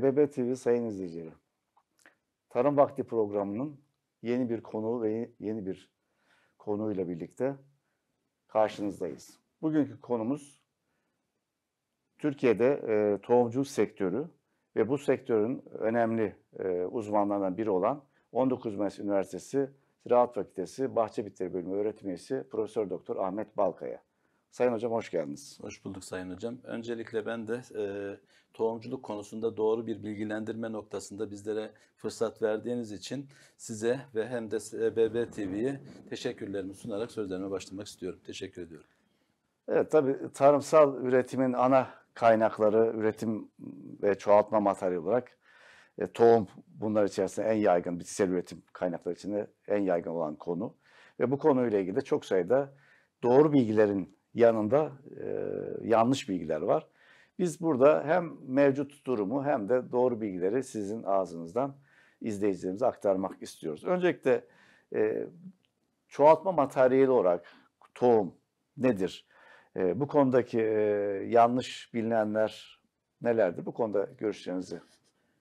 TBB TV sayın izleyicileri. Tarım Vakti programının yeni bir konu ve yeni bir konuyla birlikte karşınızdayız. Bugünkü konumuz Türkiye'de e, tohumcu sektörü ve bu sektörün önemli e, uzmanlarından biri olan 19 Mayıs Üniversitesi Ziraat Fakültesi Bahçe Bitleri Bölümü öğretim üyesi Profesör Doktor Ahmet Balkaya. Sayın Hocam hoş geldiniz. Hoş bulduk Sayın Hocam. Öncelikle ben de e, tohumculuk konusunda doğru bir bilgilendirme noktasında bizlere fırsat verdiğiniz için size ve hem de e, BB TV'ye teşekkürlerimi sunarak sözlerime başlamak istiyorum. Teşekkür ediyorum. Evet tabii tarımsal üretimin ana kaynakları üretim ve çoğaltma materyali olarak e, tohum bunlar içerisinde en yaygın bitkisel üretim kaynakları içinde en yaygın olan konu. Ve bu konuyla ilgili de çok sayıda doğru bilgilerin yanında e, yanlış bilgiler var. Biz burada hem mevcut durumu hem de doğru bilgileri sizin ağzınızdan izleyicilerimize aktarmak istiyoruz. Öncelikle e, çoğaltma materyali olarak tohum nedir? E, bu konudaki e, yanlış bilinenler nelerdir? Bu konuda görüşlerinizi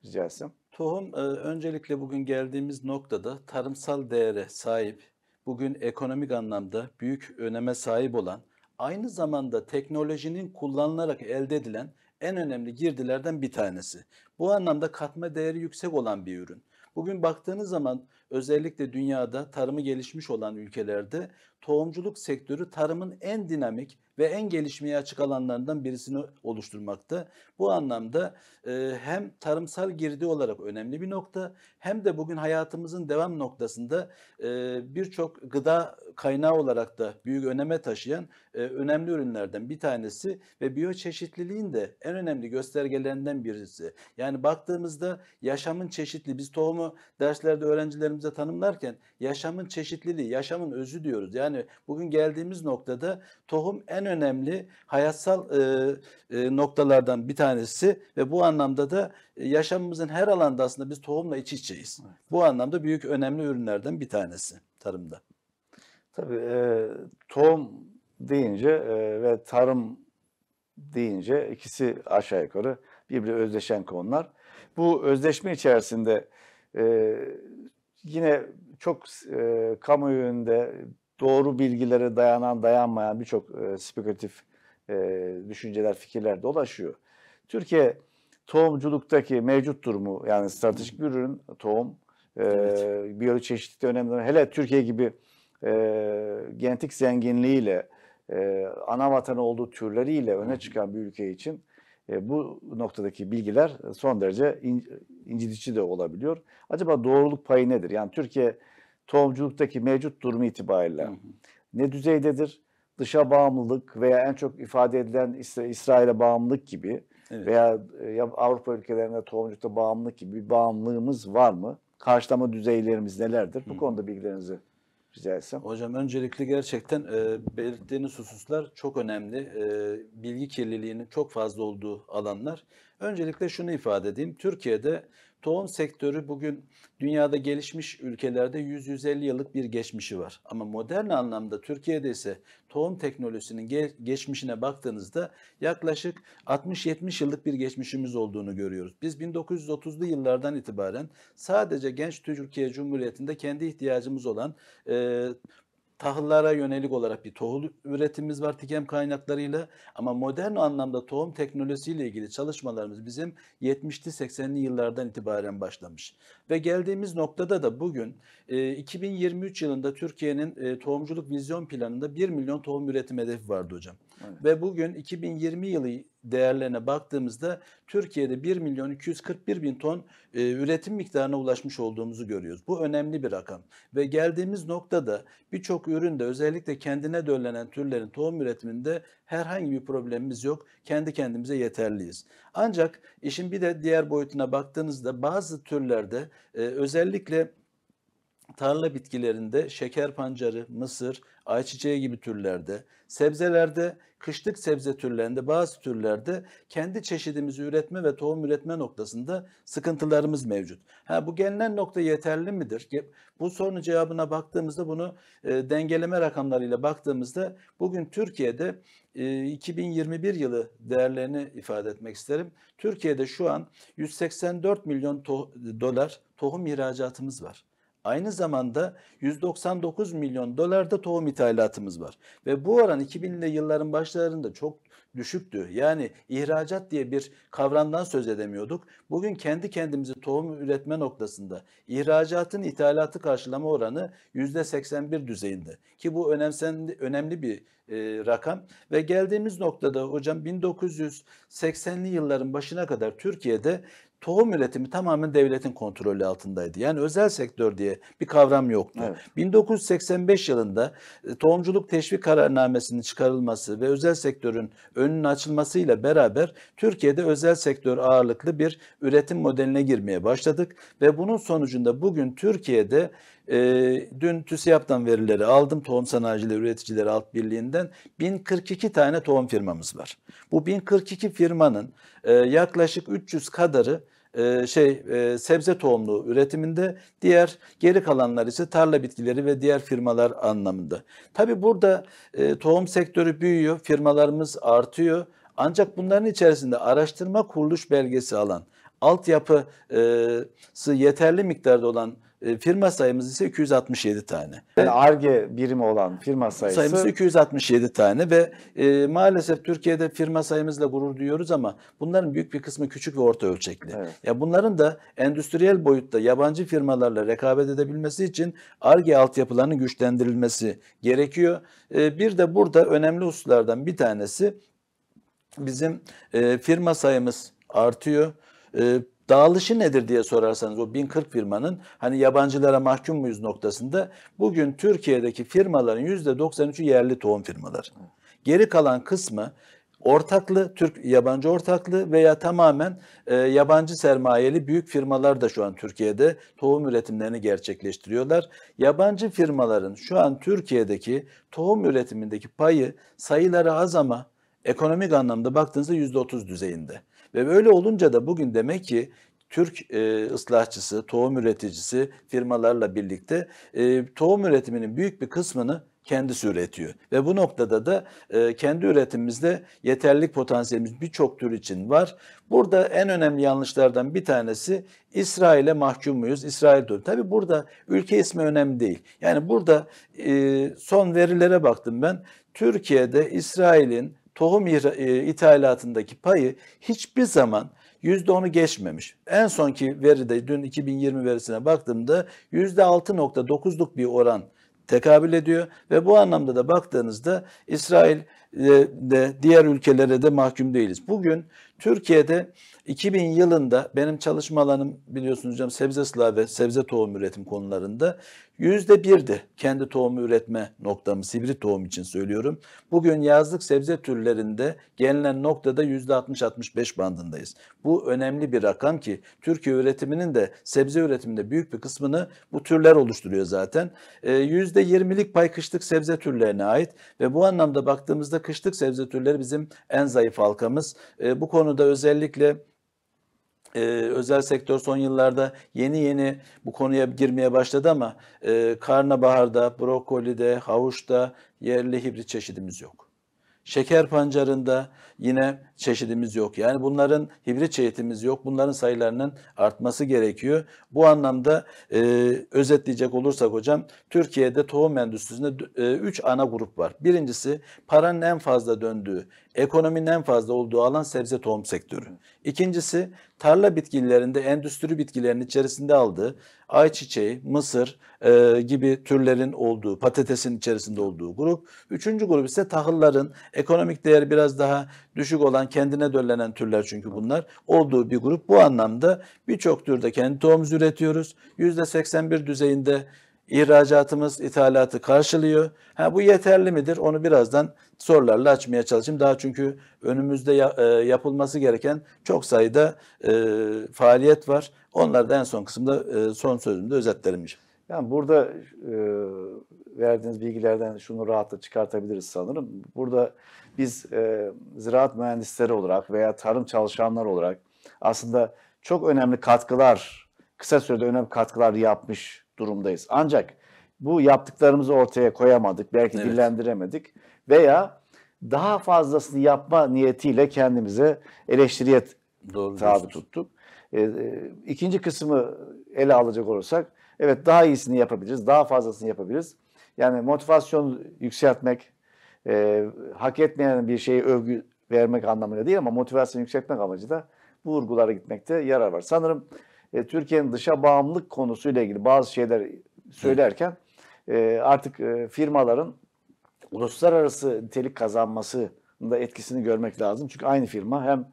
rica etsem. Tohum e, öncelikle bugün geldiğimiz noktada tarımsal değere sahip, bugün ekonomik anlamda büyük öneme sahip olan aynı zamanda teknolojinin kullanılarak elde edilen en önemli girdilerden bir tanesi. Bu anlamda katma değeri yüksek olan bir ürün. Bugün baktığınız zaman özellikle dünyada tarımı gelişmiş olan ülkelerde tohumculuk sektörü tarımın en dinamik ve en gelişmeye açık alanlarından birisini oluşturmakta. Bu anlamda e, hem tarımsal girdi olarak önemli bir nokta hem de bugün hayatımızın devam noktasında e, birçok gıda kaynağı olarak da büyük öneme taşıyan e, önemli ürünlerden bir tanesi ve biyoçeşitliliğin de en önemli göstergelerinden birisi. Yani baktığımızda yaşamın çeşitli biz tohumu derslerde öğrencilerimize tanımlarken yaşamın çeşitliliği, yaşamın özü diyoruz. Yani yani bugün geldiğimiz noktada tohum en önemli hayatsal e, e, noktalardan bir tanesi ve bu anlamda da e, yaşamımızın her alanda aslında biz tohumla iç içeyiz. Evet. Bu anlamda büyük önemli ürünlerden bir tanesi tarımda. Tabii e, tohum deyince e, ve tarım deyince ikisi aşağı yukarı birbirine özdeşen konular. Bu özdeşme içerisinde e, yine çok e, kamuoyunda doğru bilgilere dayanan dayanmayan birçok e, spekülatif e, düşünceler, fikirler dolaşıyor. Türkiye tohumculuktaki mevcut durumu yani stratejik bir ürün tohum e, evet. e, biyoçeşitlikte önemli. Hele Türkiye gibi e, genetik zenginliğiyle e, ana vatanı olduğu türleriyle öne çıkan bir ülke için e, bu noktadaki bilgiler son derece in, incitici de olabiliyor. Acaba doğruluk payı nedir? Yani Türkiye tohumculuktaki mevcut durumu itibariyle hı hı. ne düzeydedir? Dışa bağımlılık veya en çok ifade edilen İsrail'e bağımlılık gibi evet. veya e, Avrupa ülkelerine tohumculukta bağımlılık gibi bir bağımlılığımız var mı? Karşılama düzeylerimiz nelerdir? Bu hı. konuda bilgilerinizi rica etsem. Hocam öncelikli gerçekten e, belirttiğiniz hususlar çok önemli. E, bilgi kirliliğinin çok fazla olduğu alanlar. Öncelikle şunu ifade edeyim. Türkiye'de Tohum sektörü bugün dünyada gelişmiş ülkelerde 100-150 yıllık bir geçmişi var. Ama modern anlamda Türkiye'de ise tohum teknolojisinin geçmişine baktığınızda yaklaşık 60-70 yıllık bir geçmişimiz olduğunu görüyoruz. Biz 1930'lu yıllardan itibaren sadece genç Türkiye Cumhuriyeti'nde kendi ihtiyacımız olan e, tahıllara yönelik olarak bir tohum üretimimiz var tikem kaynaklarıyla ama modern anlamda tohum teknolojisiyle ilgili çalışmalarımız bizim 70'li 80'li yıllardan itibaren başlamış. Ve geldiğimiz noktada da bugün 2023 e, yılında Türkiye'nin e, tohumculuk vizyon planında 1 milyon tohum üretim hedefi vardı hocam. Evet. Ve bugün 2020 yılı değerlerine baktığımızda Türkiye'de 1 milyon 241 bin ton e, üretim miktarına ulaşmış olduğumuzu görüyoruz. Bu önemli bir rakam ve geldiğimiz noktada birçok üründe özellikle kendine döllenen türlerin tohum üretiminde herhangi bir problemimiz yok. Kendi kendimize yeterliyiz. Ancak işin bir de diğer boyutuna baktığınızda bazı türlerde e, özellikle tarla bitkilerinde şeker pancarı, mısır, ayçiçeği gibi türlerde, sebzelerde, kışlık sebze türlerinde, bazı türlerde kendi çeşidimizi üretme ve tohum üretme noktasında sıkıntılarımız mevcut. Ha bu gelinen nokta yeterli midir? Bu sorunun cevabına baktığımızda bunu e, dengeleme rakamlarıyla baktığımızda bugün Türkiye'de e, 2021 yılı değerlerini ifade etmek isterim. Türkiye'de şu an 184 milyon to dolar tohum ihracatımız var. Aynı zamanda 199 milyon dolarda tohum ithalatımız var. Ve bu oran 2000'li yılların başlarında çok düşüktü. Yani ihracat diye bir kavramdan söz edemiyorduk. Bugün kendi kendimizi tohum üretme noktasında ihracatın ithalatı karşılama oranı %81 düzeyinde. Ki bu önemsen, önemli bir e, rakam. Ve geldiğimiz noktada hocam 1980'li yılların başına kadar Türkiye'de tohum üretimi tamamen devletin kontrolü altındaydı. Yani özel sektör diye bir kavram yoktu. Evet. 1985 yılında e, tohumculuk teşvik kararnamesinin çıkarılması ve özel sektörün önünün açılmasıyla beraber Türkiye'de özel sektör ağırlıklı bir üretim modeline girmeye başladık ve bunun sonucunda bugün Türkiye'de e, dün TÜSİAP'tan verileri aldım. Tohum Sanayicileri Üreticileri Alt Birliği'nden 1042 tane tohum firmamız var. Bu 1042 firmanın e, yaklaşık 300 kadarı e, şey e, sebze tohumlu üretiminde diğer geri kalanlar ise tarla bitkileri ve diğer firmalar anlamında. Tabi burada e, tohum sektörü büyüyor, firmalarımız artıyor. Ancak bunların içerisinde araştırma kuruluş belgesi alan, altyapısı yeterli miktarda olan e, firma sayımız ise 267 tane. Yani ARGE birimi olan firma sayısı? Sayımız 267 tane ve e, maalesef Türkiye'de firma sayımızla gurur duyuyoruz ama bunların büyük bir kısmı küçük ve orta ölçekli. Evet. Ya bunların da endüstriyel boyutta yabancı firmalarla rekabet edebilmesi için ARGE altyapılarının güçlendirilmesi gerekiyor. E, bir de burada önemli hususlardan bir tanesi bizim e, firma sayımız artıyor. E, dağılışı nedir diye sorarsanız o 1040 firmanın hani yabancılara mahkum muyuz noktasında bugün Türkiye'deki firmaların %93'ü yerli tohum firmalar. Geri kalan kısmı ortaklı, Türk yabancı ortaklı veya tamamen e, yabancı sermayeli büyük firmalar da şu an Türkiye'de tohum üretimlerini gerçekleştiriyorlar. Yabancı firmaların şu an Türkiye'deki tohum üretimindeki payı sayıları az ama ekonomik anlamda baktığınızda %30 düzeyinde. Ve böyle olunca da bugün demek ki Türk e, ıslahçısı, tohum üreticisi firmalarla birlikte e, tohum üretiminin büyük bir kısmını kendisi üretiyor. Ve bu noktada da e, kendi üretimimizde yeterlik potansiyelimiz birçok tür için var. Burada en önemli yanlışlardan bir tanesi İsrail'e mahkum muyuz? İsrail diyor. Tabii burada ülke ismi önemli değil. Yani burada e, son verilere baktım ben. Türkiye'de İsrail'in tohum e, ithalatındaki payı hiçbir zaman %10'u geçmemiş. En sonki veride dün 2020 verisine baktığımda %6.9'luk bir oran tekabül ediyor ve bu anlamda da baktığınızda İsrail e, de diğer ülkelere de mahkum değiliz. Bugün Türkiye'de 2000 yılında benim çalışma alanım biliyorsunuz hocam sebze ıslah ve sebze tohum üretim konularında yüzde birdi kendi tohumu üretme noktamı hibrit tohum için söylüyorum. Bugün yazlık sebze türlerinde gelinen noktada yüzde %60-65 bandındayız. Bu önemli bir rakam ki Türkiye üretiminin de sebze üretiminde büyük bir kısmını bu türler oluşturuyor zaten. Ee, yüzde %20'lik pay kışlık sebze türlerine ait ve bu anlamda baktığımızda kışlık sebze türleri bizim en zayıf halkamız. Ee, bu konuda özellikle e, özel sektör son yıllarda yeni yeni bu konuya girmeye başladı ama e, karnabaharda, brokolide, havuçta yerli hibrit çeşidimiz yok. Şeker pancarında yine çeşidimiz yok. Yani bunların hibrit çeşitimiz yok. Bunların sayılarının artması gerekiyor. Bu anlamda e, özetleyecek olursak hocam Türkiye'de tohum endüstrisinde 3 e, ana grup var. Birincisi paranın en fazla döndüğü, ekonominin en fazla olduğu alan sebze tohum sektörü. İkincisi tarla bitkilerinde endüstri bitkilerinin içerisinde aldığı ayçiçeği, mısır e, gibi türlerin olduğu, patatesin içerisinde olduğu grup. Üçüncü grup ise tahılların ekonomik değeri biraz daha Düşük olan kendine döllenen türler çünkü bunlar. Olduğu bir grup bu anlamda birçok türde kendi tohumuz üretiyoruz. %81 düzeyinde ihracatımız ithalatı karşılıyor. Ha, bu yeterli midir? Onu birazdan sorularla açmaya çalışayım. Daha çünkü önümüzde e, yapılması gereken çok sayıda e, faaliyet var. Onları da en son kısımda e, son sözümde özetlerim inşallah. Yani burada e, verdiğiniz bilgilerden şunu rahatla çıkartabiliriz sanırım. Burada biz e, ziraat mühendisleri olarak veya tarım çalışanlar olarak aslında çok önemli katkılar, kısa sürede önemli katkılar yapmış durumdayız. Ancak bu yaptıklarımızı ortaya koyamadık, belki evet. dillendiremedik veya daha fazlasını yapma niyetiyle kendimize eleştiriye Doğru tabi diyorsun. tuttuk. E, e, ikinci kısmı ele alacak olursak, evet daha iyisini yapabiliriz, daha fazlasını yapabiliriz. Yani motivasyon yükseltmek, e, hak etmeyen bir şeyi övgü vermek anlamıyla değil ama motivasyonu yükseltmek amacı da bu vurgulara gitmekte yarar var. Sanırım e, Türkiye'nin dışa bağımlılık konusuyla ilgili bazı şeyler söylerken e, artık e, firmaların uluslararası nitelik kazanmasında etkisini görmek lazım. Çünkü aynı firma hem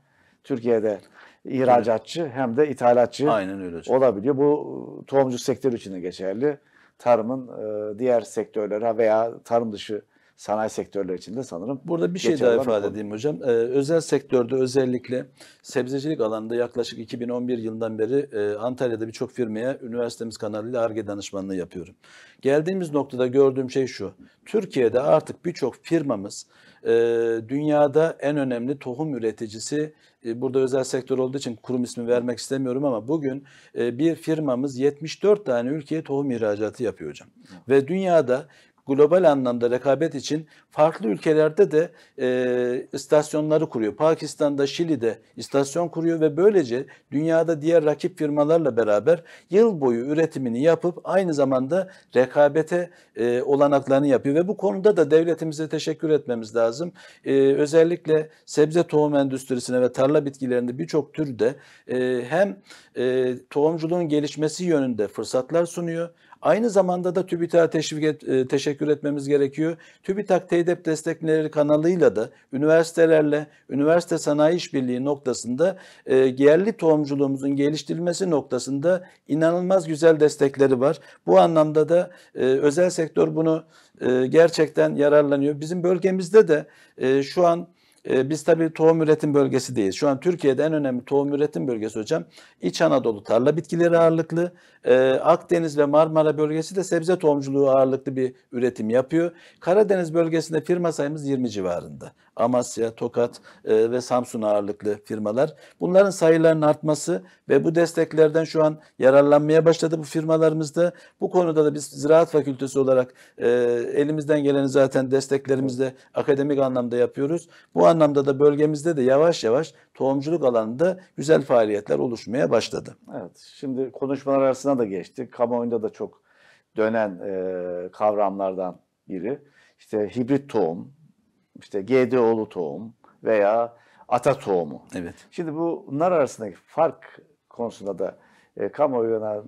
Türkiye'de ihracatçı hem de ithalatçı Aynen öyle hocam. olabiliyor. Bu tohumcu sektörü için de geçerli. Tarımın e, diğer sektörlere veya tarım dışı sanayi sektörleri için de sanırım. Burada bir şey daha ifade edeyim hocam. Ee, özel sektörde özellikle sebzecilik alanında yaklaşık 2011 yılından beri e, Antalya'da birçok firmaya üniversitemiz kanalıyla ARGE danışmanlığı yapıyorum. Geldiğimiz noktada gördüğüm şey şu. Türkiye'de artık birçok firmamız e, dünyada en önemli tohum üreticisi e, burada özel sektör olduğu için kurum ismi vermek istemiyorum ama bugün e, bir firmamız 74 tane ülkeye tohum ihracatı yapıyor hocam. Ve dünyada global anlamda rekabet için farklı ülkelerde de e, istasyonları kuruyor. Pakistan'da, Şili'de istasyon kuruyor ve böylece dünyada diğer rakip firmalarla beraber yıl boyu üretimini yapıp aynı zamanda rekabete e, olanaklarını yapıyor ve bu konuda da devletimize teşekkür etmemiz lazım. E, özellikle sebze tohum endüstrisine ve tarla bitkilerinde birçok türde e, hem e, tohumculuğun gelişmesi yönünde fırsatlar sunuyor Aynı zamanda da TÜBİTAK'a teşvik et, e, teşekkür etmemiz gerekiyor. TÜBİTAK TEDEP destekleri kanalıyla da üniversitelerle, üniversite sanayi işbirliği noktasında e, yerli tohumculuğumuzun geliştirilmesi noktasında inanılmaz güzel destekleri var. Bu anlamda da e, özel sektör bunu e, gerçekten yararlanıyor. Bizim bölgemizde de e, şu an ee, biz tabii tohum üretim bölgesi değiliz. Şu an Türkiye'de en önemli tohum üretim bölgesi hocam İç Anadolu tarla bitkileri ağırlıklı. E, Akdeniz ve Marmara bölgesi de sebze tohumculuğu ağırlıklı bir üretim yapıyor. Karadeniz bölgesinde firma sayımız 20 civarında. Amasya, Tokat e, ve Samsun ağırlıklı firmalar. Bunların sayılarının artması ve bu desteklerden şu an yararlanmaya başladı bu firmalarımızda. Bu konuda da biz Ziraat Fakültesi olarak e, elimizden geleni zaten desteklerimizde akademik anlamda yapıyoruz. Bu anlamda da bölgemizde de yavaş yavaş tohumculuk alanında güzel faaliyetler oluşmaya başladı. Evet, şimdi konuşmalar arasına da geçtik. Kamuoyunda da çok dönen e, kavramlardan biri. İşte hibrit tohum, işte GDO'lu tohum veya ata tohumu. Evet. Şimdi bunlar arasındaki fark konusunda da e, kamuoyuna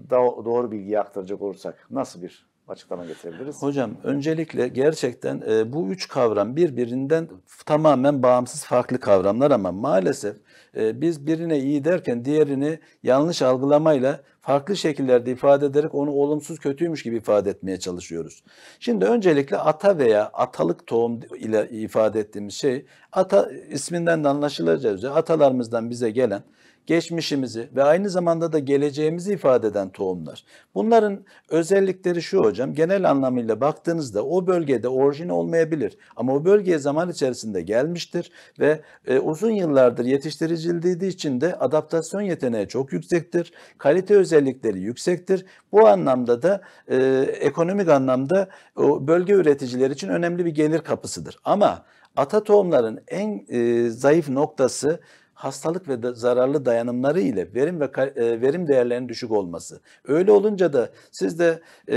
doğru bilgi aktaracak olursak nasıl bir açıklama getirebiliriz? Hocam öncelikle gerçekten e, bu üç kavram birbirinden tamamen bağımsız farklı kavramlar ama maalesef e, biz birine iyi derken diğerini yanlış algılamayla farklı şekillerde ifade ederek onu olumsuz kötüymüş gibi ifade etmeye çalışıyoruz. Şimdi öncelikle ata veya atalık tohum ile ifade ettiğimiz şey ata isminden de anlaşılacağı üzere atalarımızdan bize gelen geçmişimizi ve aynı zamanda da geleceğimizi ifade eden tohumlar. Bunların özellikleri şu hocam, genel anlamıyla baktığınızda o bölgede orijin olmayabilir ama o bölgeye zaman içerisinde gelmiştir ve e, uzun yıllardır yetiştirildiği için de adaptasyon yeteneği çok yüksektir, kalite özellikleri yüksektir. Bu anlamda da e, ekonomik anlamda o bölge üreticileri için önemli bir gelir kapısıdır. Ama ata tohumların en e, zayıf noktası hastalık ve da zararlı dayanımları ile verim ve e, verim değerlerinin düşük olması. Öyle olunca da siz de e,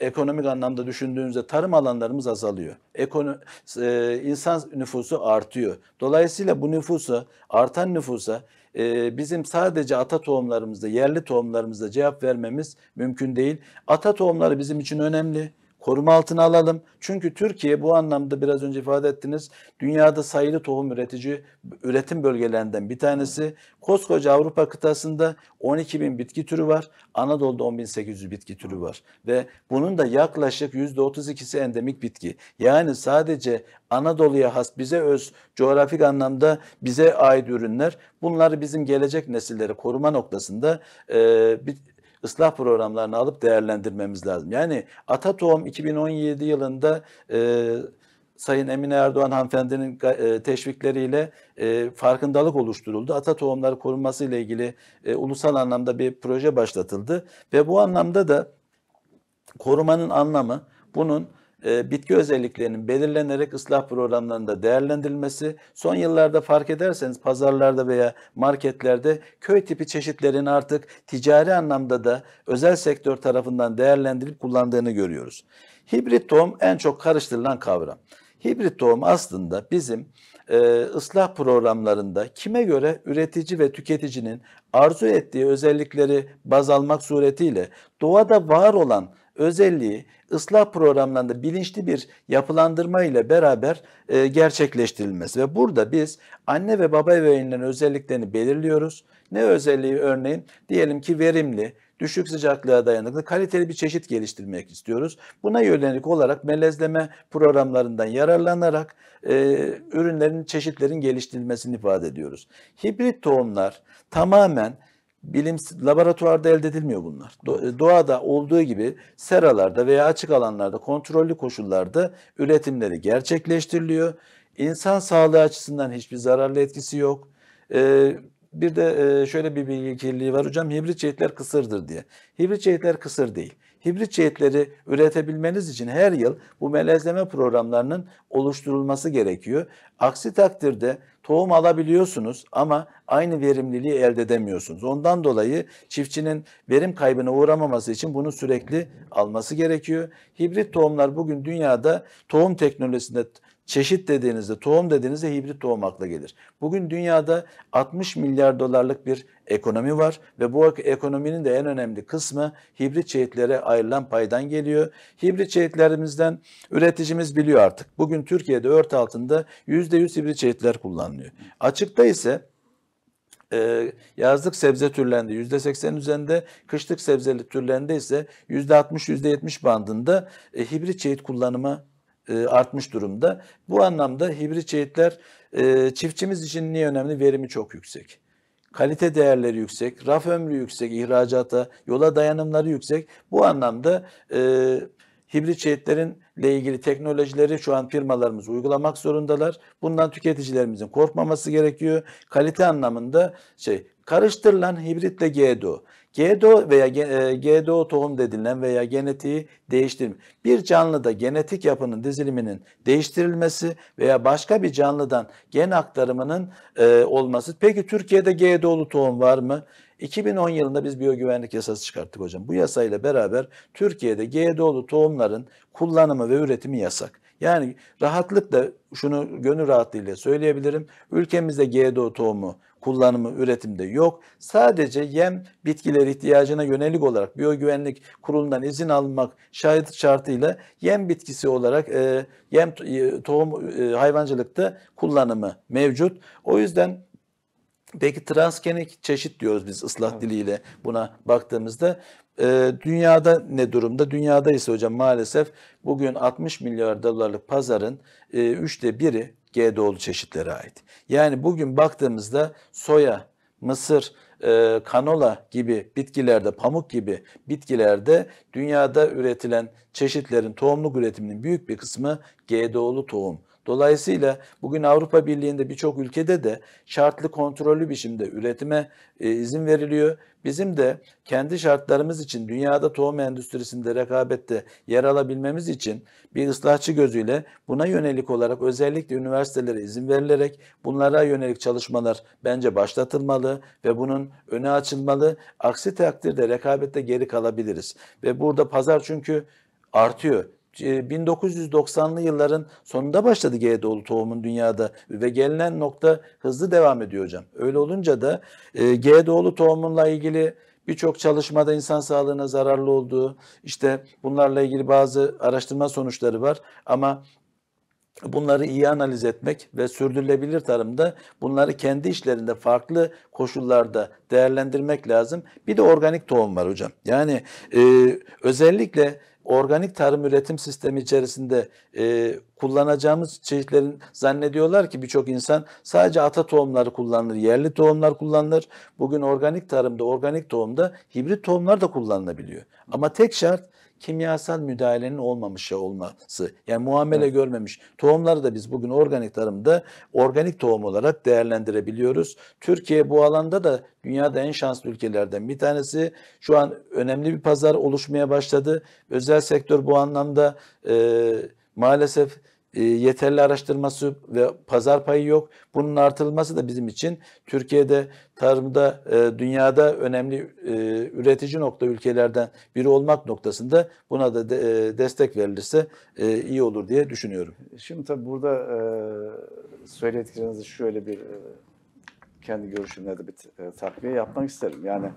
ekonomik anlamda düşündüğünüzde tarım alanlarımız azalıyor. Ekono, e, insan nüfusu artıyor. Dolayısıyla bu nüfusu artan nüfusa e, bizim sadece ata tohumlarımızda, yerli tohumlarımızda cevap vermemiz mümkün değil. Ata tohumları bizim için önemli koruma altına alalım. Çünkü Türkiye bu anlamda biraz önce ifade ettiniz. Dünyada sayılı tohum üretici üretim bölgelerinden bir tanesi. Koskoca Avrupa kıtasında 12 bin bitki türü var. Anadolu'da 10.800 bitki türü var. Ve bunun da yaklaşık %32'si endemik bitki. Yani sadece Anadolu'ya has bize öz coğrafik anlamda bize ait ürünler. bunlar bizim gelecek nesilleri koruma noktasında e, bir ıslah programlarını alıp değerlendirmemiz lazım. Yani Atatoğum 2017 yılında e, Sayın Emine Erdoğan hanımefendinin e, teşvikleriyle e, farkındalık oluşturuldu. Ata tohumları korunması ile ilgili e, ulusal anlamda bir proje başlatıldı ve bu anlamda da korumanın anlamı bunun e, bitki özelliklerinin belirlenerek ıslah programlarında değerlendirilmesi, son yıllarda fark ederseniz pazarlarda veya marketlerde köy tipi çeşitlerin artık ticari anlamda da özel sektör tarafından değerlendirilip kullandığını görüyoruz. Hibrit tohum en çok karıştırılan kavram. Hibrit tohum aslında bizim e, ıslah programlarında kime göre üretici ve tüketicinin arzu ettiği özellikleri baz almak suretiyle doğada var olan özelliği ıslah programlarında bilinçli bir yapılandırma ile beraber e, gerçekleştirilmesi. Ve burada biz anne ve baba ebeveynlerin özelliklerini belirliyoruz. Ne özelliği örneğin diyelim ki verimli, düşük sıcaklığa dayanıklı kaliteli bir çeşit geliştirmek istiyoruz. Buna yönelik olarak melezleme programlarından yararlanarak e, ürünlerin çeşitlerin geliştirilmesini ifade ediyoruz. Hibrit tohumlar tamamen bilim laboratuvarda elde edilmiyor bunlar. doğada olduğu gibi seralarda veya açık alanlarda kontrollü koşullarda üretimleri gerçekleştiriliyor. İnsan sağlığı açısından hiçbir zararlı etkisi yok. Ee, bir de e, şöyle bir bilgi kirliliği var hocam hibrit çeşitler kısırdır diye. Hibrit çeşitler kısır değil hibrit çeşitleri üretebilmeniz için her yıl bu melezleme programlarının oluşturulması gerekiyor. Aksi takdirde tohum alabiliyorsunuz ama aynı verimliliği elde edemiyorsunuz. Ondan dolayı çiftçinin verim kaybına uğramaması için bunu sürekli alması gerekiyor. Hibrit tohumlar bugün dünyada tohum teknolojisinde Çeşit dediğinizde, tohum dediğinizde hibrit tohum akla gelir. Bugün dünyada 60 milyar dolarlık bir ekonomi var ve bu ekonominin de en önemli kısmı hibrit çeşitlere ayrılan paydan geliyor. Hibrit çeşitlerimizden üreticimiz biliyor artık. Bugün Türkiye'de ört altında %100 hibrit çeşitler kullanılıyor. Açıkta ise e, yazlık sebze türlerinde yüzde seksen üzerinde, kışlık sebzeli türlerinde ise yüzde altmış, yüzde yetmiş bandında e, hibrit çeşit kullanımı e, artmış durumda. Bu anlamda hibrit çeşitler e, çiftçimiz için niye önemli? Verimi çok yüksek. Kalite değerleri yüksek, raf ömrü yüksek, ihracata, yola dayanımları yüksek. Bu anlamda e, hibrit çeşitlerinle ilgili teknolojileri şu an firmalarımız uygulamak zorundalar. Bundan tüketicilerimizin korkmaması gerekiyor. Kalite anlamında şey karıştırılan hibritle GDO. E GDO veya GDO e, tohum dedilen veya genetiği değiştirme. Bir canlıda genetik yapının diziliminin değiştirilmesi veya başka bir canlıdan gen aktarımının e, olması. Peki Türkiye'de GDO'lu tohum var mı? 2010 yılında biz biyogüvenlik yasası çıkarttık hocam. Bu yasayla beraber Türkiye'de GDO'lu tohumların kullanımı ve üretimi yasak. Yani rahatlıkla şunu gönül rahatlığıyla söyleyebilirim. Ülkemizde GDO tohumu kullanımı üretimde yok. Sadece yem bitkiler ihtiyacına yönelik olarak biyogüvenlik kurulundan izin almak şahit şartıyla yem bitkisi olarak e, yem e, tohum e, hayvancılıkta kullanımı mevcut. O yüzden Peki transgenik çeşit diyoruz biz ıslah evet. diliyle buna baktığımızda. E, dünyada ne durumda? Dünyada ise hocam maalesef bugün 60 milyar dolarlık pazarın e, üçte biri GDO'lu çeşitlere ait. Yani bugün baktığımızda soya, mısır, e, kanola gibi bitkilerde, pamuk gibi bitkilerde dünyada üretilen çeşitlerin tohumluk üretiminin büyük bir kısmı GDO'lu tohum Dolayısıyla bugün Avrupa Birliği'nde birçok ülkede de şartlı kontrollü biçimde üretime e, izin veriliyor. Bizim de kendi şartlarımız için dünyada tohum endüstrisinde rekabette yer alabilmemiz için bir ıslahçı gözüyle buna yönelik olarak özellikle üniversitelere izin verilerek bunlara yönelik çalışmalar bence başlatılmalı ve bunun öne açılmalı. Aksi takdirde rekabette geri kalabiliriz. Ve burada pazar çünkü artıyor. 1990'lı ee, yılların sonunda başladı GDO'lu tohumun dünyada ve gelinen nokta hızlı devam ediyor hocam. Öyle olunca da e, GDO'lu tohumunla ilgili birçok çalışmada insan sağlığına zararlı olduğu, işte bunlarla ilgili bazı araştırma sonuçları var ama bunları iyi analiz etmek ve sürdürülebilir tarımda bunları kendi işlerinde farklı koşullarda değerlendirmek lazım. Bir de organik tohum var hocam. Yani e, özellikle organik tarım üretim sistemi içerisinde e, kullanacağımız çeşitlerin zannediyorlar ki birçok insan sadece ata tohumları kullanılır, yerli tohumlar kullanılır. Bugün organik tarımda, organik tohumda hibrit tohumlar da kullanılabiliyor. Ama tek şart kimyasal müdahalenin olmamış olması. Yani muamele evet. görmemiş. Tohumları da biz bugün organik tarımda organik tohum olarak değerlendirebiliyoruz. Türkiye bu alanda da dünyada en şanslı ülkelerden bir tanesi. Şu an önemli bir pazar oluşmaya başladı. Özel sektör bu anlamda e, maalesef ee, yeterli araştırması ve pazar payı yok. Bunun artırılması da bizim için Türkiye'de tarımda e, dünyada önemli e, üretici nokta ülkelerden biri olmak noktasında buna da e, destek verilirse iyi olur diye düşünüyorum. Şimdi tabii burada e, söylediklerinizi şöyle bir kendi görüşümle de bir takviye yapmak isterim. Yani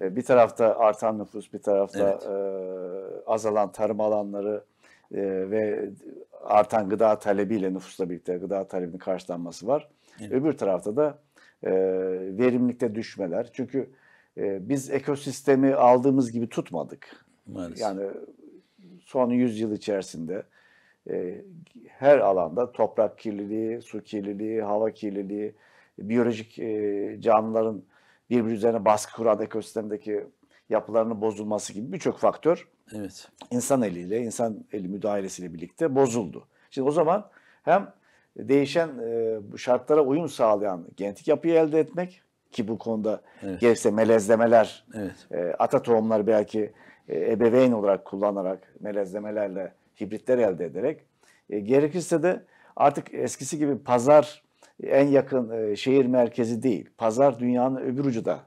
bir tarafta artan nüfus, bir tarafta evet. azalan tarım alanları ve artan gıda talebiyle nüfusla birlikte gıda talebinin karşılanması var. Evet. Öbür tarafta da e, verimlilikte düşmeler. Çünkü e, biz ekosistemi aldığımız gibi tutmadık. Maalesef. Yani son 100 yıl içerisinde e, her alanda toprak kirliliği, su kirliliği, hava kirliliği, biyolojik e, canlıların birbiri üzerine baskı kuran ekosistemdeki yapılarının bozulması gibi birçok faktör Evet. İnsan eliyle, insan eli müdahalesiyle birlikte bozuldu. Şimdi o zaman hem değişen e, bu şartlara uyum sağlayan genetik yapıyı elde etmek ki bu konuda evet. gerekse melezlemeler, evet. E, ata tohumlar belki e, ebeveyn olarak kullanarak melezlemelerle hibritler elde ederek gerekirse de artık eskisi gibi pazar en yakın şehir merkezi değil. Pazar dünyanın öbür ucu da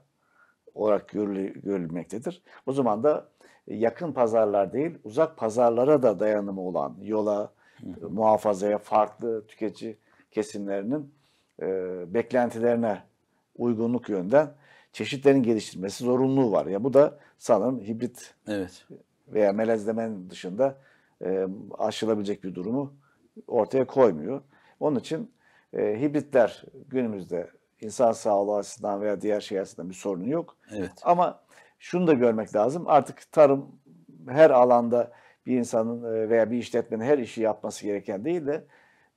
olarak görülmektedir. O zaman da yakın pazarlar değil, uzak pazarlara da dayanımı olan yola, muhafazaya, farklı tüketici kesimlerinin e, beklentilerine uygunluk yönden çeşitlerin geliştirmesi zorunluluğu var. Ya bu da sanırım hibrit evet. veya melezlemenin dışında e, aşılabilecek bir durumu ortaya koymuyor. Onun için e, hibritler günümüzde insan sağlığı açısından veya diğer şey açısından bir sorunu yok. Evet. Ama şunu da görmek lazım. Artık tarım her alanda bir insanın e, veya bir işletmenin her işi yapması gereken değil de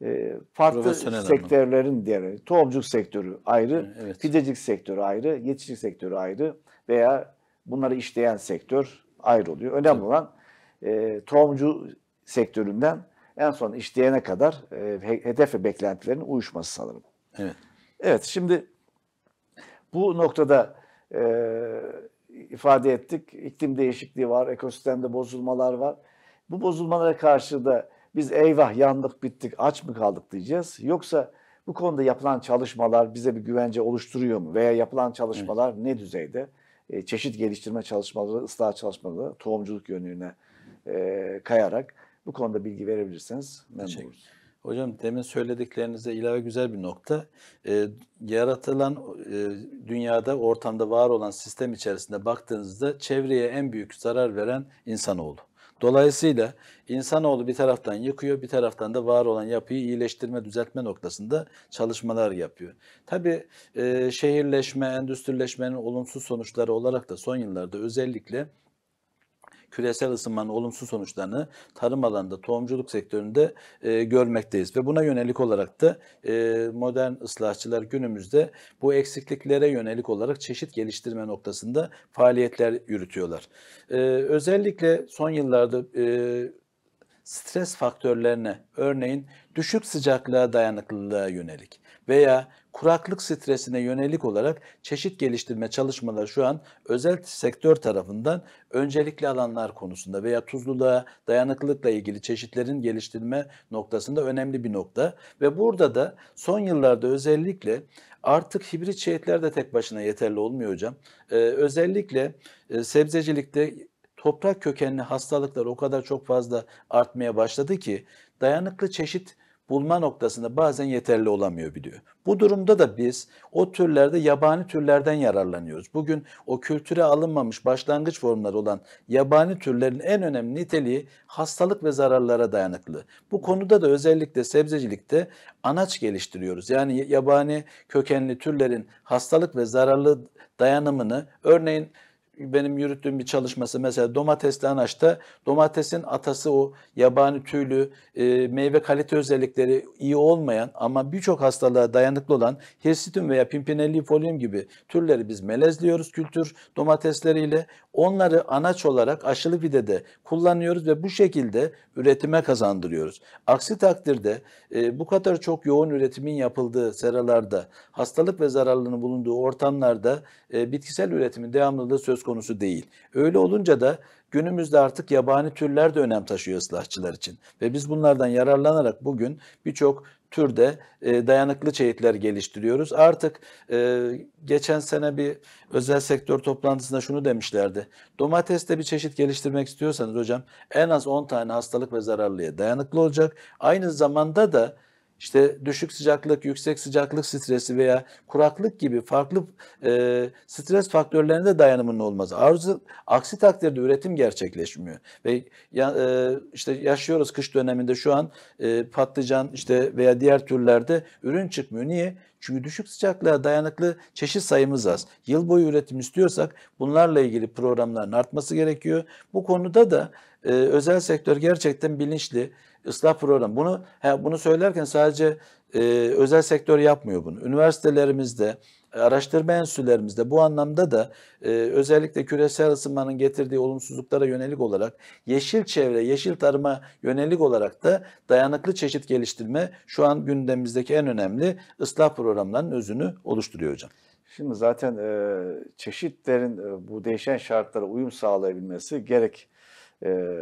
e, farklı sektörlerin diğer Tohumcuk sektörü ayrı, evet. pidecik sektörü ayrı, yetişik sektörü ayrı veya bunları işleyen sektör ayrı oluyor. Önemli evet. olan e, tohumcu sektöründen en son işleyene kadar e, hedef ve beklentilerin uyuşması sanırım. Evet. Evet şimdi bu noktada ifade ettik. İklim değişikliği var, ekosistemde bozulmalar var. Bu bozulmalara karşı da biz eyvah yandık bittik aç mı kaldık diyeceğiz. Yoksa bu konuda yapılan çalışmalar bize bir güvence oluşturuyor mu? Veya yapılan çalışmalar evet. ne düzeyde? E, çeşit geliştirme çalışmaları, ıslah çalışmaları tohumculuk yönüne e, kayarak bu konuda bilgi verebilirseniz memnun oluruz. Hocam demin söylediklerinize ilave güzel bir nokta. E, yaratılan e, dünyada, ortamda var olan sistem içerisinde baktığınızda çevreye en büyük zarar veren insanoğlu. Dolayısıyla insanoğlu bir taraftan yıkıyor, bir taraftan da var olan yapıyı iyileştirme, düzeltme noktasında çalışmalar yapıyor. Tabii e, şehirleşme, endüstrileşmenin olumsuz sonuçları olarak da son yıllarda özellikle küresel ısınmanın olumsuz sonuçlarını tarım alanında, tohumculuk sektöründe e, görmekteyiz. Ve buna yönelik olarak da e, modern ıslahçılar günümüzde bu eksikliklere yönelik olarak çeşit geliştirme noktasında faaliyetler yürütüyorlar. E, özellikle son yıllarda e, stres faktörlerine, örneğin düşük sıcaklığa dayanıklılığa yönelik veya kuraklık stresine yönelik olarak çeşit geliştirme çalışmaları şu an özel sektör tarafından öncelikli alanlar konusunda veya tuzluluğa dayanıklılıkla ilgili çeşitlerin geliştirme noktasında önemli bir nokta ve burada da son yıllarda özellikle artık hibrit çeşitler de tek başına yeterli olmuyor hocam. Ee, özellikle e, sebzecilikte toprak kökenli hastalıklar o kadar çok fazla artmaya başladı ki dayanıklı çeşit bulma noktasında bazen yeterli olamıyor biliyor. Bu durumda da biz o türlerde yabani türlerden yararlanıyoruz. Bugün o kültüre alınmamış başlangıç formları olan yabani türlerin en önemli niteliği hastalık ve zararlara dayanıklı. Bu konuda da özellikle sebzecilikte anaç geliştiriyoruz. Yani yabani kökenli türlerin hastalık ve zararlı dayanımını örneğin benim yürüttüğüm bir çalışması mesela domatesli anaçta domatesin atası o yabani tüylü e, meyve kalite özellikleri iyi olmayan ama birçok hastalığa dayanıklı olan hirsitum veya folium gibi türleri biz melezliyoruz kültür domatesleriyle. Onları anaç olarak aşılı videde kullanıyoruz ve bu şekilde üretime kazandırıyoruz. Aksi takdirde e, bu kadar çok yoğun üretimin yapıldığı seralarda hastalık ve zararlının bulunduğu ortamlarda e, bitkisel üretimin devamlılığı söz konusu değil. Öyle olunca da günümüzde artık yabani türler de önem taşıyor ıslahçılar için. Ve biz bunlardan yararlanarak bugün birçok türde e, dayanıklı çeyitlер geliştiriyoruz. Artık e, geçen sene bir özel sektör toplantısında şunu demişlerdi. Domateste bir çeşit geliştirmek istiyorsanız hocam en az 10 tane hastalık ve zararlıya dayanıklı olacak. Aynı zamanda da işte düşük sıcaklık, yüksek sıcaklık stresi veya kuraklık gibi farklı e, stres faktörlerine dayanımının olmaz. Arzu, aksi takdirde üretim gerçekleşmiyor. Ve ya, e, işte yaşıyoruz kış döneminde şu an e, patlıcan işte veya diğer türlerde ürün çıkmıyor. Niye? Çünkü düşük sıcaklığa dayanıklı çeşit sayımız az. Yıl boyu üretim istiyorsak bunlarla ilgili programların artması gerekiyor. Bu konuda da e, özel sektör gerçekten bilinçli ıslah programı. Bunu he, bunu söylerken sadece e, özel sektör yapmıyor bunu. Üniversitelerimizde, araştırma enstitülerimizde bu anlamda da e, özellikle küresel ısınmanın getirdiği olumsuzluklara yönelik olarak yeşil çevre, yeşil tarıma yönelik olarak da dayanıklı çeşit geliştirme şu an gündemimizdeki en önemli ıslah programlarının özünü oluşturuyor hocam. Şimdi zaten e, çeşitlerin e, bu değişen şartlara uyum sağlayabilmesi gerek e,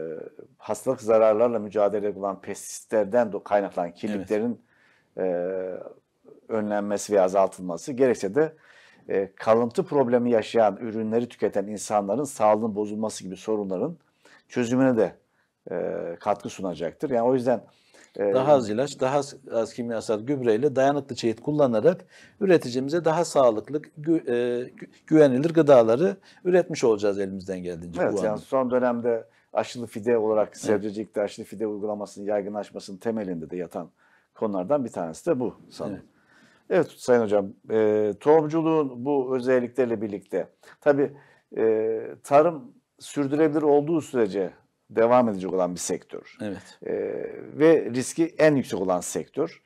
hastalık zararlarla mücadele bulan pestisitlerden kaynaklanan kirliklerin evet. e, önlenmesi ve azaltılması gerekse de e, kalıntı problemi yaşayan ürünleri tüketen insanların sağlığın bozulması gibi sorunların çözümüne de e, katkı sunacaktır. Yani o yüzden e, daha az ilaç, daha az, kimyasal gübreyle dayanıklı çeşit kullanarak üreticimize daha sağlıklı, gü, e, güvenilir gıdaları üretmiş olacağız elimizden geldiğince. Evet, yani son dönemde aşılı fide olarak sebzecilikte aşılı fide uygulamasının yaygınlaşmasının temelinde de yatan konulardan bir tanesi de bu sanırım. Evet. Evet Sayın Hocam, e, tohumculuğun bu özellikleriyle birlikte tabii e, tarım sürdürülebilir olduğu sürece devam edecek olan bir sektör. Evet. E, ve riski en yüksek olan sektör.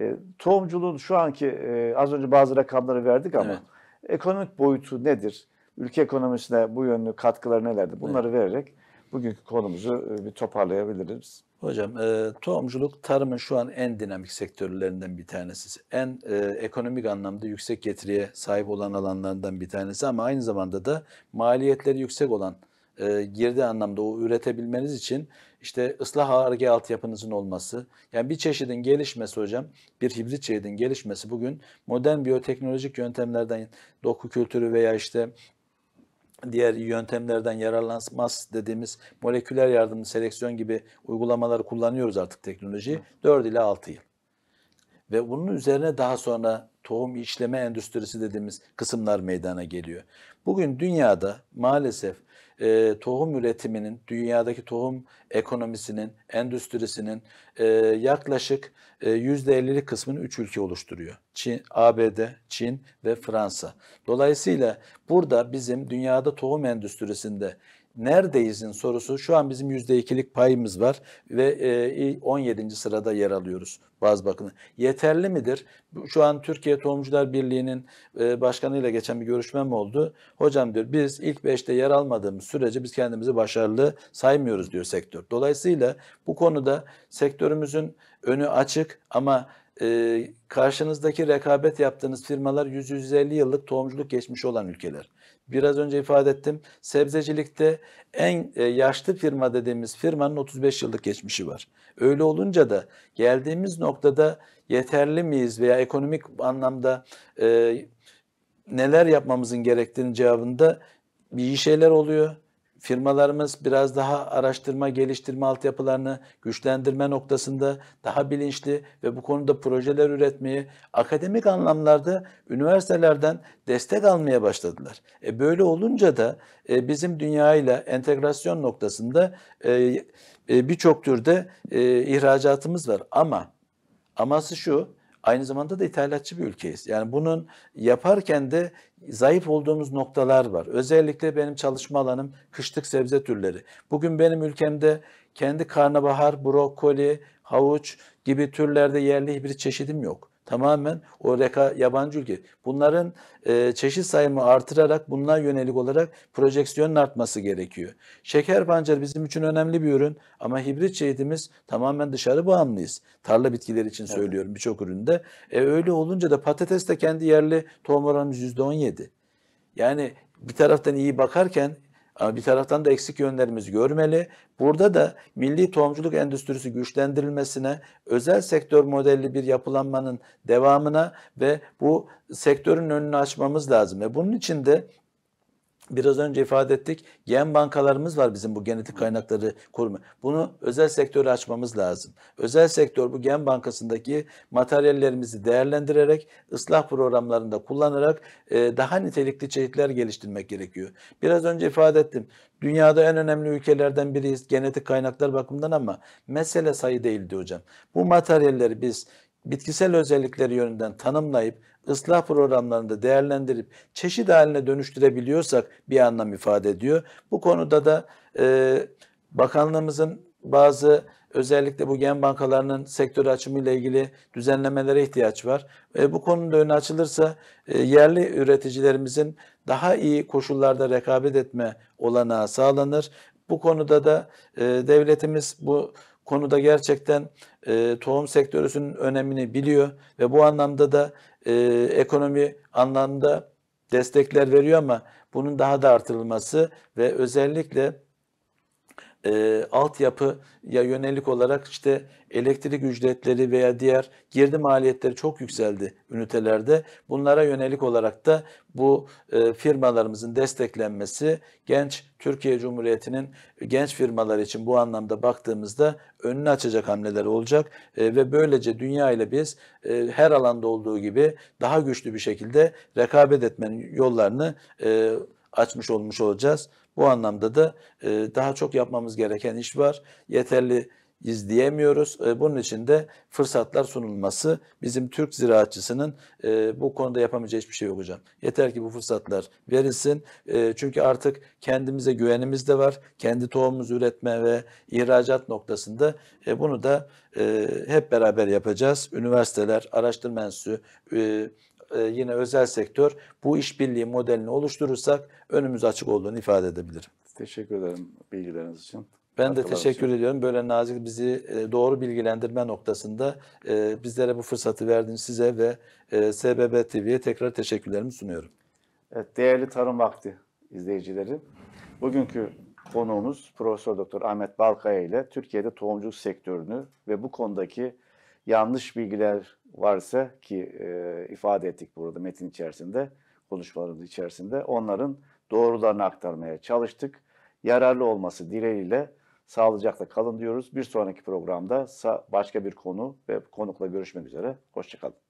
E, tohumculuğun şu anki e, az önce bazı rakamları verdik ama evet. ekonomik boyutu nedir? Ülke ekonomisine bu yönlü katkıları nelerdi? Bunları evet. vererek bugünkü konumuzu e, bir toparlayabiliriz. Hocam e, tohumculuk tarımın şu an en dinamik sektörlerinden bir tanesi. En e, ekonomik anlamda yüksek getiriye sahip olan alanlarından bir tanesi ama aynı zamanda da maliyetleri yüksek olan e, girdi anlamda o üretebilmeniz için işte ıslah arge altyapınızın olması. Yani bir çeşidin gelişmesi hocam, bir hibrit çeşidin gelişmesi bugün modern biyoteknolojik yöntemlerden doku kültürü veya işte diğer yöntemlerden yararlanmaz dediğimiz moleküler yardımlı seleksiyon gibi uygulamaları kullanıyoruz artık teknolojiyi. Hı. 4 ila 6 yıl. Ve bunun üzerine daha sonra tohum işleme endüstrisi dediğimiz kısımlar meydana geliyor. Bugün dünyada maalesef e, tohum üretiminin, dünyadaki tohum ekonomisinin, endüstrisinin e, yaklaşık e, %50'lik kısmını 3 ülke oluşturuyor. Çin, ABD, Çin ve Fransa. Dolayısıyla burada bizim dünyada tohum endüstrisinde neredeyizin sorusu şu an bizim yüzde ikilik payımız var ve 17. E, sırada yer alıyoruz bazı bakımdan. Yeterli midir? Şu an Türkiye Tohumcular Birliği'nin e, başkanıyla geçen bir görüşmem oldu. Hocam diyor biz ilk 5'te yer almadığımız sürece biz kendimizi başarılı saymıyoruz diyor sektör. Dolayısıyla bu konuda sektörümüzün önü açık ama e, karşınızdaki rekabet yaptığınız firmalar 100-150 yıllık tohumculuk geçmiş olan ülkeler biraz önce ifade ettim. Sebzecilikte en e, yaşlı firma dediğimiz firmanın 35 yıllık geçmişi var. Öyle olunca da geldiğimiz noktada yeterli miyiz veya ekonomik anlamda e, neler yapmamızın gerektiğini cevabında iyi şeyler oluyor firmalarımız biraz daha araştırma, geliştirme altyapılarını güçlendirme noktasında daha bilinçli ve bu konuda projeler üretmeyi akademik anlamlarda üniversitelerden destek almaya başladılar. E böyle olunca da e, bizim dünyayla entegrasyon noktasında e, e, birçok türde e, ihracatımız var ama aması şu Aynı zamanda da ithalatçı bir ülkeyiz. Yani bunun yaparken de zayıf olduğumuz noktalar var. Özellikle benim çalışma alanım kışlık sebze türleri. Bugün benim ülkemde kendi karnabahar, brokoli, havuç gibi türlerde yerli bir çeşidim yok. Tamamen o reka, yabancı ülke. Bunların e, çeşit sayımı artırarak bunlara yönelik olarak projeksiyonun artması gerekiyor. Şeker pancarı bizim için önemli bir ürün ama hibrit çeşidimiz tamamen dışarı bağımlıyız. Tarla bitkileri için evet. söylüyorum birçok üründe. E, öyle olunca da patates de kendi yerli tohum oranımız %17. Yani bir taraftan iyi bakarken ee, bir taraftan da eksik yönlerimizi görmeli. Burada da milli tohumculuk endüstrisi güçlendirilmesine, özel sektör modelli bir yapılanmanın devamına ve bu sektörün önünü açmamız lazım. Ve bunun için de Biraz önce ifade ettik. Gen bankalarımız var bizim bu genetik kaynakları koruma. Bunu özel sektöre açmamız lazım. Özel sektör bu gen bankasındaki materyallerimizi değerlendirerek, ıslah programlarında kullanarak e, daha nitelikli çeşitler geliştirmek gerekiyor. Biraz önce ifade ettim. Dünyada en önemli ülkelerden biriyiz genetik kaynaklar bakımından ama mesele sayı değildi hocam. Bu materyalleri biz bitkisel özellikleri yönünden tanımlayıp ıslah programlarında değerlendirip çeşit haline dönüştürebiliyorsak bir anlam ifade ediyor. Bu konuda da e, bakanlığımızın bazı özellikle bu gen bankalarının sektör açımı ile ilgili düzenlemelere ihtiyaç var. E, bu konunun da önü açılırsa e, yerli üreticilerimizin daha iyi koşullarda rekabet etme olanağı sağlanır. Bu konuda da e, devletimiz bu konuda gerçekten e, tohum sektörünün önemini biliyor ve bu anlamda da e, ekonomi anlamda destekler veriyor ama bunun daha da artırılması ve özellikle e, ee, altyapıya yönelik olarak işte elektrik ücretleri veya diğer girdi maliyetleri çok yükseldi ünitelerde. Bunlara yönelik olarak da bu e, firmalarımızın desteklenmesi genç Türkiye Cumhuriyeti'nin genç firmalar için bu anlamda baktığımızda önünü açacak hamleler olacak e, ve böylece dünya ile biz e, her alanda olduğu gibi daha güçlü bir şekilde rekabet etmenin yollarını e, açmış olmuş olacağız. Bu anlamda da e, daha çok yapmamız gereken iş var. Yeterli izleyemiyoruz. E, bunun için de fırsatlar sunulması bizim Türk ziraatçısının e, bu konuda yapamayacağı hiçbir şey yok hocam. Yeter ki bu fırsatlar verilsin. E, çünkü artık kendimize güvenimiz de var. Kendi tohumumuzu üretme ve ihracat noktasında e, bunu da e, hep beraber yapacağız. Üniversiteler, araştırma enstitüsü, e, e, yine özel sektör bu işbirliği modelini oluşturursak önümüz açık olduğunu ifade edebilirim. Teşekkür ederim bilgileriniz için. Ben de teşekkür için. ediyorum. Böyle nazik bizi e, doğru bilgilendirme noktasında e, bizlere bu fırsatı verdiğiniz size ve SBB TV'ye tekrar teşekkürlerimi sunuyorum. Evet, değerli Tarım Vakti izleyicileri, bugünkü konuğumuz Profesör Doktor Ahmet Balkaya ile Türkiye'de tohumculuk sektörünü ve bu konudaki yanlış bilgiler varsa ki e, ifade ettik burada metin içerisinde, konuşmalarımız içerisinde onların doğrularını aktarmaya çalıştık. Yararlı olması dileğiyle sağlıcakla kalın diyoruz. Bir sonraki programda başka bir konu ve konukla görüşmek üzere. Hoşçakalın.